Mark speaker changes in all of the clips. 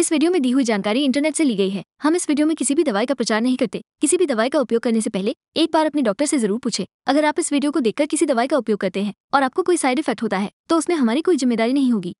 Speaker 1: इस वीडियो में दी हुई जानकारी इंटरनेट से ली गई है हम इस वीडियो में किसी भी दवाई का प्रचार नहीं करते किसी भी दवाई का उपयोग करने से पहले एक बार अपने डॉक्टर से जरूर पूछे अगर आप इस वीडियो को देखकर किसी दवाई का उपयोग करते हैं और आपको कोई साइड इफेक्ट होता है तो उसमें हमारी कोई जिम्मेदारी नहीं होगी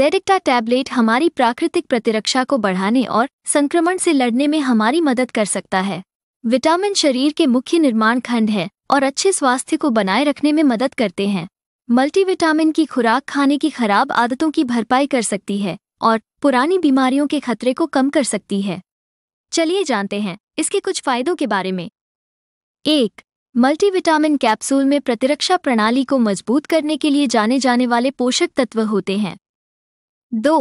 Speaker 1: जेडिक्टा टैबलेट हमारी प्राकृतिक प्रतिरक्षा को बढ़ाने और संक्रमण से लड़ने में हमारी मदद कर सकता है विटामिन शरीर के मुख्य निर्माण खंड है और अच्छे स्वास्थ्य को बनाए रखने में मदद करते हैं मल्टीविटामिन की खुराक खाने की खराब आदतों की भरपाई कर सकती है और पुरानी बीमारियों के खतरे को कम कर सकती है चलिए जानते हैं इसके कुछ फायदों के बारे में एक मल्टीविटामिन कैप्सूल में प्रतिरक्षा प्रणाली को मजबूत करने के लिए जाने जाने वाले पोषक तत्व होते हैं दो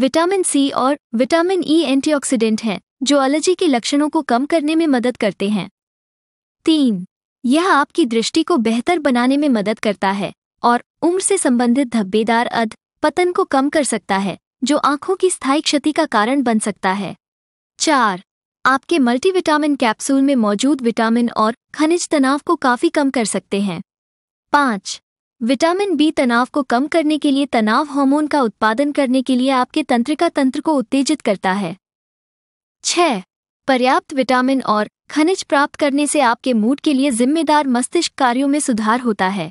Speaker 1: विटामिन सी और विटामिन ई एंटीऑक्सीडेंट हैं जो एलर्जी के लक्षणों को कम करने में मदद करते हैं तीन यह आपकी दृष्टि को बेहतर बनाने में मदद करता है और उम्र से संबंधित धब्बेदार अध पतन को कम कर सकता है जो आंखों की स्थायी क्षति का कारण बन सकता है चार आपके मल्टीविटामिन कैप्सूल में मौजूद विटामिन और खनिज तनाव को काफी कम कर सकते हैं पाँच विटामिन बी तनाव को कम करने के लिए तनाव हार्मोन का उत्पादन करने के लिए आपके तंत्रिका तंत्र को उत्तेजित करता है छह पर्याप्त विटामिन और खनिज प्राप्त करने से आपके मूड के लिए जिम्मेदार मस्तिष्क कार्यों में सुधार होता है